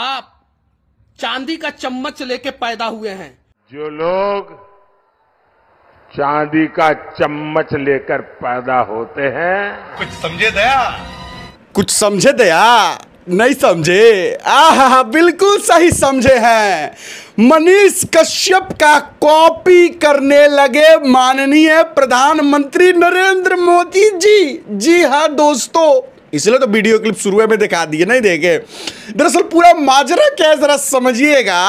आप चांदी का चम्मच लेके पैदा हुए हैं जो लोग चांदी का चम्मच लेकर पैदा होते हैं कुछ समझे दया कुछ समझे दया नहीं समझे हा बिल्कुल सही समझे हैं मनीष कश्यप का कॉपी करने लगे माननीय प्रधानमंत्री नरेंद्र मोदी जी जी हाँ दोस्तों इसलिए तो वीडियो क्लिप शुरू में दिखा दिए नहीं देखे दरअसल पूरा माजरा क्या है ज़रा समझिएगा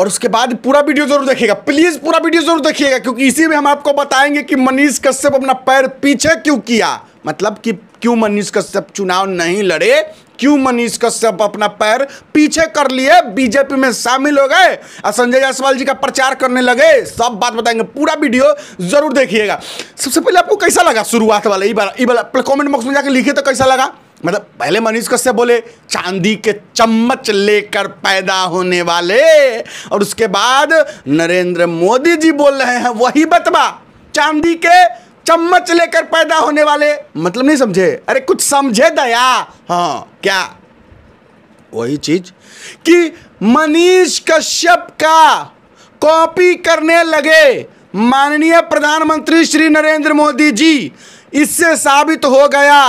और उसके बाद पूरा वीडियो जरूर देखिएगा प्लीज़ पूरा वीडियो जरूर देखिएगा क्योंकि इसी में हम आपको बताएंगे कि मनीष कश्यप अपना पैर पीछे क्यों किया मतलब कि क्यों मनीष कश्यप चुनाव नहीं लड़े क्यों मनीष कश्यप अपना पैर पीछे कर लिए बीजेपी में शामिल हो गए और संजय जायसवाल जी का प्रचार करने लगे सब बात बताएंगे पूरा वीडियो जरूर देखिएगा सबसे पहले आपको कैसा लगा शुरुआत वाला ये वाला ये वाला कमेंट बॉक्स में जाकर लिखे तो कैसा लगा मतलब पहले मनीष कश्यप बोले चांदी के चम्मच लेकर पैदा होने वाले और उसके बाद नरेंद्र मोदी जी बोल रहे हैं वही बतवा चांदी के चम्मच लेकर पैदा होने वाले मतलब नहीं समझे अरे कुछ समझे दया हाँ क्या वही चीज कि मनीष कश्यप का कॉपी करने लगे माननीय प्रधानमंत्री श्री नरेंद्र मोदी जी इससे साबित हो गया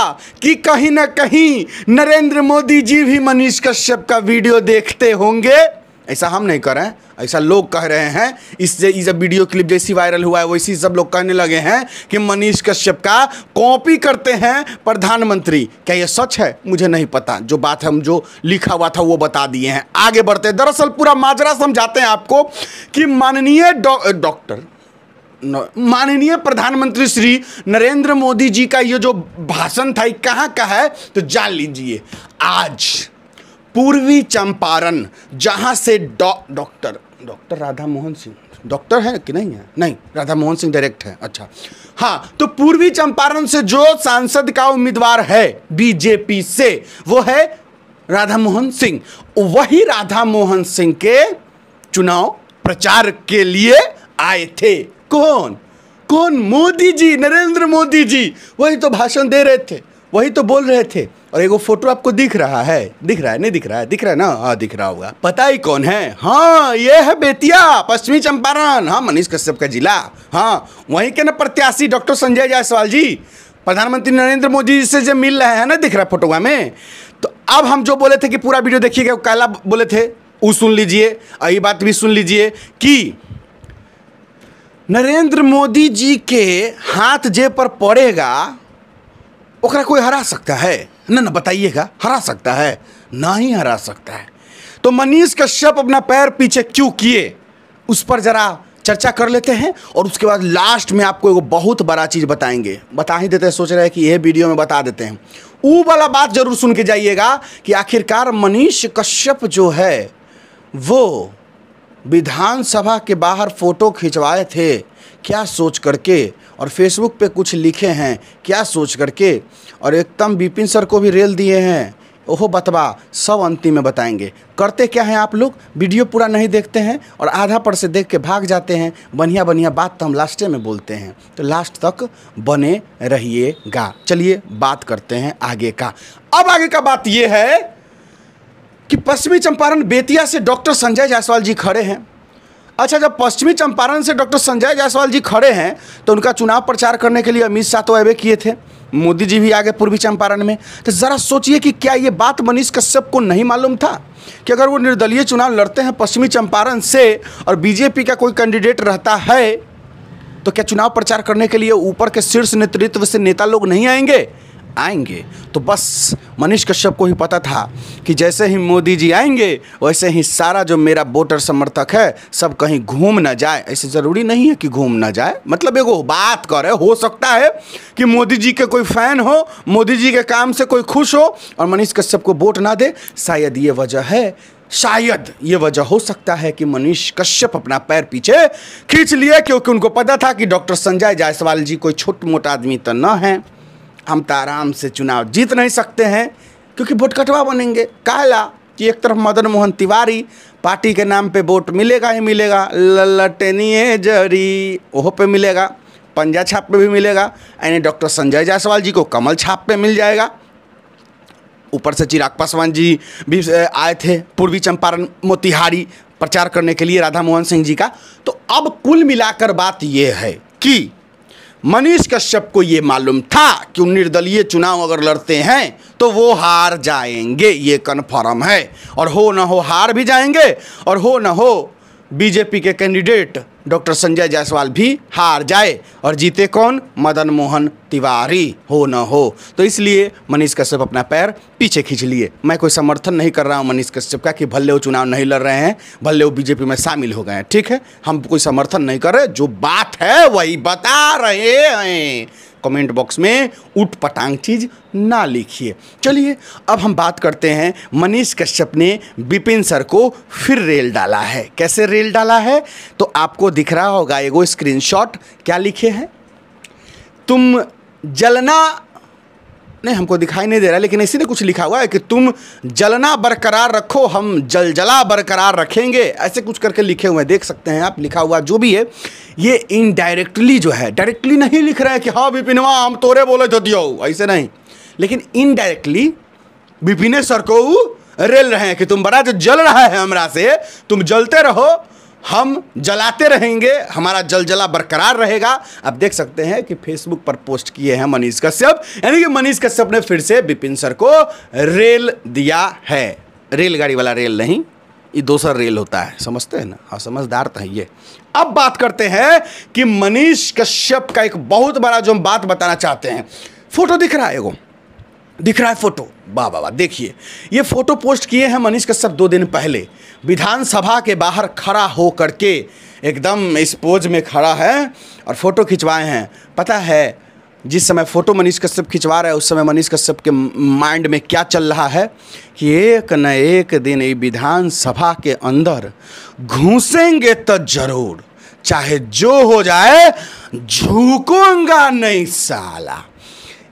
कि कहीं ना कहीं नरेंद्र मोदी जी भी मनीष कश्यप का वीडियो देखते होंगे ऐसा हम नहीं कर रहे हैं ऐसा लोग कह रहे हैं इससे जब वीडियो क्लिप जैसी वायरल हुआ है वैसी सब लोग कहने लगे हैं कि मनीष कश्यप का कॉपी करते हैं प्रधानमंत्री क्या ये सच है मुझे नहीं पता जो बात हम जो लिखा हुआ था वो बता दिए हैं आगे बढ़ते हैं दरअसल पूरा माजरा समझाते हैं आपको कि माननीय डॉक्टर डौ, माननीय प्रधानमंत्री श्री नरेंद्र मोदी जी का ये जो भाषण था कहाँ का है तो जान लीजिए आज पूर्वी चंपारण जहाँ से डॉक्टर डौ, डॉक्टर राधा मोहन सिंह डॉक्टर है कि नहीं है नहीं राधा मोहन सिंह डायरेक्ट है अच्छा हाँ तो पूर्वी चंपारण से जो सांसद का उम्मीदवार है बीजेपी से वो है राधा मोहन सिंह वही राधा मोहन सिंह के चुनाव प्रचार के लिए आए थे कौन कौन मोदी जी नरेंद्र मोदी जी वही तो भाषण दे रहे थे वही तो बोल रहे थे और एगो फोटो आपको दिख रहा है दिख रहा है नहीं दिख रहा है दिख रहा है ना हाँ दिख रहा होगा पता ही कौन है हाँ ये है बेतिया पश्चिमी चंपारण हाँ मनीष कश्यप का जिला हाँ वहीं के ना प्रत्याशी डॉक्टर संजय जायसवाल जी प्रधानमंत्री नरेंद्र मोदी जी से जो मिल रहे हैं ना दिख रहा है फोटोगा में तो अब हम जो बोले थे कि पूरा वीडियो देखिएगा काला बोले थे वो सुन लीजिए और ये बात भी सुन लीजिए कि नरेंद्र मोदी जी के हाथ जे पर पड़ेगा ओकरा कोई हरा सकता है ना ना बताइएगा हरा सकता है ना ही हरा सकता है तो मनीष कश्यप अपना पैर पीछे क्यों किए उस पर ज़रा चर्चा कर लेते हैं और उसके बाद लास्ट में आपको एक बहुत बड़ा चीज़ बताएंगे बता ही देते हैं सोच रहे हैं कि यह वीडियो में बता देते हैं वो वाला बात जरूर सुन के जाइएगा कि आखिरकार मनीष कश्यप जो है वो विधानसभा के बाहर फोटो खिंचवाए थे क्या सोच करके और फेसबुक पे कुछ लिखे हैं क्या सोच करके और एकदम बिपिन सर को भी रेल दिए हैं ओहो बतवा सब अंतिम में बताएंगे करते क्या हैं आप लोग वीडियो पूरा नहीं देखते हैं और आधा पर से देख के भाग जाते हैं बढ़िया बढ़िया बात तो हम लास्टे में बोलते हैं तो लास्ट तक बने रहिएगा चलिए बात करते हैं आगे का अब आगे का बात यह है कि पश्चिमी चंपारण बेतिया से डॉक्टर संजय जायसवाल जी खड़े हैं अच्छा जब पश्चिमी चंपारण से डॉक्टर संजय जायसवाल जी खड़े हैं तो उनका चुनाव प्रचार करने के लिए अमित शाह तो अवे किए थे मोदी जी भी आ गए पूर्वी चंपारण में तो ज़रा सोचिए कि क्या ये बात मनीष कश्यप को नहीं मालूम था कि अगर वो निर्दलीय चुनाव लड़ते हैं पश्चिमी चंपारण से और बीजेपी का कोई कैंडिडेट रहता है तो क्या चुनाव प्रचार करने के लिए ऊपर के शीर्ष नेतृत्व से नेता लोग नहीं आएंगे आएंगे तो बस मनीष कश्यप को ही पता था कि जैसे ही मोदी जी आएंगे वैसे ही सारा जो मेरा वोटर समर्थक है सब कहीं घूम ना जाए ऐसे ज़रूरी नहीं है कि घूम ना जाए मतलब एगो बात करे हो सकता है कि मोदी जी के कोई फ़ैन हो मोदी जी के काम से कोई खुश हो और मनीष कश्यप को वोट ना दे शायद ये वजह है शायद ये वजह हो सकता है कि मनीष कश्यप अपना पैर पीछे खींच लिए क्योंकि उनको पता था कि डॉक्टर संजय जायसवाल जी कोई छोट मोटा आदमी तो न है हम तो आराम से चुनाव जीत नहीं सकते हैं क्योंकि वोट कटवा बनेंगे कहला कि एक तरफ मदन मोहन तिवारी पार्टी के नाम पे वोट मिलेगा ही मिलेगा ललटनिए जरी वह पे मिलेगा पंजा छाप पे भी मिलेगा यानी डॉक्टर संजय जायसवाल जी को कमल छाप पे मिल जाएगा ऊपर से चिराग पासवान जी भी आए थे पूर्वी चंपारण मोतिहारी प्रचार करने के लिए राधा मोहन सिंह जी का तो अब कुल मिलाकर बात यह है कि मनीष कश्यप को ये मालूम था कि निर्दलीय चुनाव अगर लड़ते हैं तो वो हार जाएंगे ये कन्फर्म है और हो ना हो हार भी जाएंगे और हो ना हो बीजेपी के कैंडिडेट डॉक्टर संजय जायसवाल भी हार जाए और जीते कौन मदन मोहन तिवारी हो न हो तो इसलिए मनीष कश्यप अपना पैर पीछे खींच लिए मैं कोई समर्थन नहीं कर रहा हूँ मनीष कश्यप का कि भले वो चुनाव नहीं लड़ रहे हैं भले वो बीजेपी में शामिल हो गए हैं ठीक है हम कोई समर्थन नहीं कर रहे जो बात है वही बता रहे हैं कमेंट बॉक्स में उठ पटांग चीज़ ना लिखिए चलिए अब हम बात करते हैं मनीष कश्यप ने बिपिन सर को फिर रेल डाला है कैसे रेल डाला है तो आपको दिख रहा होगा एगो स्क्रीनशॉट क्या लिखे हैं तुम जलना नहीं हमको दिखाई नहीं दे रहा लेकिन इसी ने कुछ लिखा हुआ है कि तुम जलना बरकरार रखो हम जलजला बरकरार रखेंगे ऐसे कुछ करके लिखे हुए हैं देख सकते हैं आप लिखा हुआ जो भी है ये इनडायरेक्टली जो है डायरेक्टली नहीं लिख रहे हैं कि हाँ विपिनवा हम तोरे बोले तो दियो ऐसे नहीं लेकिन इनडायरेक्टली विपिने सर को रेल रहे हैं कि तुम बड़ा जो जल रहा है हमारा से तुम जलते रहो हम जलाते रहेंगे हमारा जलजला बरकरार रहेगा आप देख सकते हैं कि फेसबुक पर पोस्ट किए हैं मनीष कश्यप यानी कि मनीष कश्यप ने फिर से बिपिन सर को रेल दिया है रेलगाड़ी वाला रेल नहीं ये दूसरा रेल होता है समझते हैं ना हाँ समझदार तो है ये अब बात करते हैं कि मनीष कश्यप का एक बहुत बड़ा जो हम बात बताना चाहते हैं फोटो दिख रहा है एगो दिख रहा है फोटो वाह वाह वाह देखिए ये फोटो पोस्ट किए हैं मनीष कश्यप दो दिन पहले विधानसभा के बाहर खड़ा हो करके एकदम इस पोज में खड़ा है और फोटो खिंचवाए हैं पता है जिस समय फोटो मनीष कश्यप खिंचवा रहा है उस समय मनीष कश्यप के माइंड में क्या चल रहा है कि एक न एक दिन ये विधानसभा के अंदर घुसेंगे तो जरूर चाहे जो हो जाए झुकूंगा नहीं साला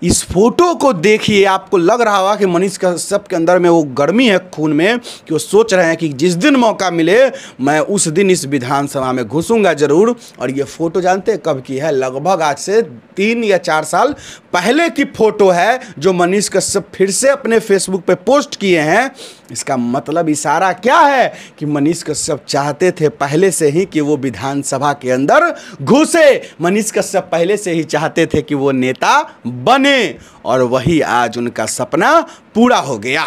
इस फोटो को देखिए आपको लग रहा होगा कि मनीष कश्यप के अंदर में वो गर्मी है खून में कि वो सोच रहे हैं कि जिस दिन मौका मिले मैं उस दिन इस विधानसभा में घुसूंगा जरूर और ये फोटो जानते हैं कब की है लगभग आज से तीन या चार साल पहले की फोटो है जो मनीष कश्यप फिर से अपने फेसबुक पे पोस्ट किए हैं इसका मतलब इशारा क्या है कि मनीष कश्यप चाहते थे पहले से ही कि वो विधानसभा के अंदर घुसे मनीष कश्यप पहले से ही चाहते थे कि वो नेता बने सपने और वही आज उनका सपना पूरा हो गया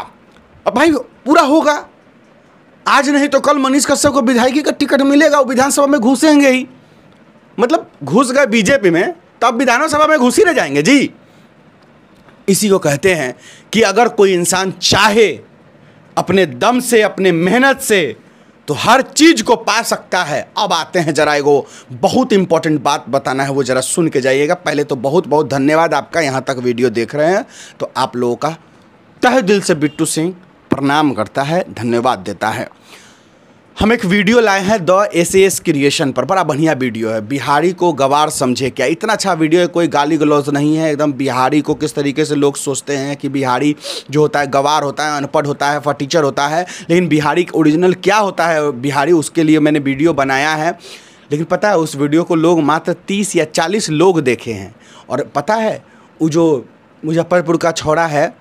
अब भाई पूरा होगा आज नहीं तो कल मनीष कश्यप को विधायकी का टिकट मिलेगा वो विधानसभा में घुसेंगे ही मतलब घुस गए बीजेपी में तब विधानसभा में घुस ही रह जाएंगे जी इसी को कहते हैं कि अगर कोई इंसान चाहे अपने दम से अपने मेहनत से तो हर चीज को पा सकता है अब आते हैं जरा एगो बहुत इंपॉर्टेंट बात बताना है वो जरा सुन के जाइएगा पहले तो बहुत बहुत धन्यवाद आपका यहाँ तक वीडियो देख रहे हैं तो आप लोगों का तह दिल से बिट्टू सिंह प्रणाम करता है धन्यवाद देता है हम एक वीडियो लाए हैं द एस एस क्रिएशन पर बड़ा बढ़िया वीडियो है बिहारी को गवार समझे क्या इतना अच्छा वीडियो है कोई गाली गलौज नहीं है एकदम बिहारी को किस तरीके से लोग सोचते हैं कि बिहारी जो होता है गवार होता है अनपढ़ होता है फटीचर होता है लेकिन बिहारी ओरिजिनल क्या होता है बिहारी उसके लिए मैंने वीडियो बनाया है लेकिन पता है उस वीडियो को लोग मात्र तीस या चालीस लोग देखे हैं और पता है वो जो मुजफ्फरपुर का छोड़ा है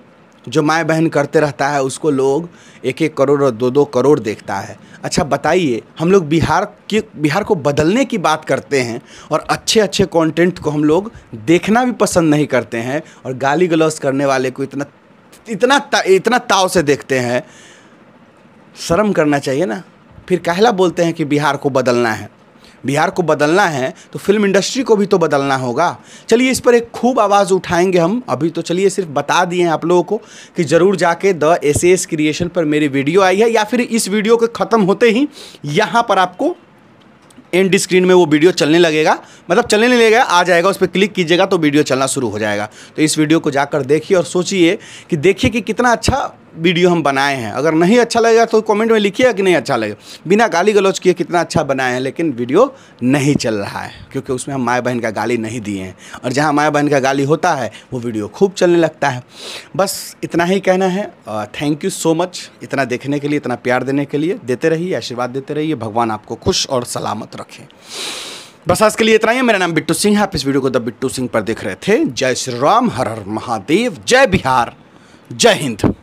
जो माए बहन करते रहता है उसको लोग एक एक करोड़ और दो दो करोड़ देखता है अच्छा बताइए हम लोग बिहार के बिहार को बदलने की बात करते हैं और अच्छे अच्छे कंटेंट को हम लोग देखना भी पसंद नहीं करते हैं और गाली गलौज करने वाले को इतना इतना ता, इतना ताव से देखते हैं शर्म करना चाहिए ना फिर कहला बोलते हैं कि बिहार को बदलना है बिहार को बदलना है तो फिल्म इंडस्ट्री को भी तो बदलना होगा चलिए इस पर एक खूब आवाज़ उठाएंगे हम अभी तो चलिए सिर्फ बता दिए हैं आप लोगों को कि ज़रूर जाके द एस एस क्रिएशन पर मेरी वीडियो आई है या फिर इस वीडियो के ख़त्म होते ही यहाँ पर आपको एंड स्क्रीन में वो वीडियो चलने लगेगा मतलब चलने नहीं लगेगा आ जाएगा उस पर क्लिक कीजिएगा तो वीडियो चलना शुरू हो जाएगा तो इस वीडियो को जाकर देखिए और सोचिए कि देखिए कि कितना अच्छा वीडियो हम बनाए हैं अगर नहीं अच्छा लगेगा तो कमेंट में लिखिएगा कि नहीं अच्छा लगेगा बिना गाली गलौज किए कितना अच्छा बनाए हैं लेकिन वीडियो नहीं चल रहा है क्योंकि उसमें हम माए बहन का गाली नहीं दिए हैं और जहाँ माए बहन का गाली होता है वो वीडियो खूब चलने लगता है बस इतना ही कहना है थैंक यू सो मच इतना देखने के लिए इतना प्यार देने के लिए देते रहिए आशीर्वाद देते रहिए भगवान आपको खुश और सलामत रखें बस आज के लिए इतना ही मेरा नाम बिट्टू सिंह है आप इस वीडियो को द बिट्टू सिंह पर देख रहे थे जय श्री राम हर हर महादेव जय बिहार जय हिंद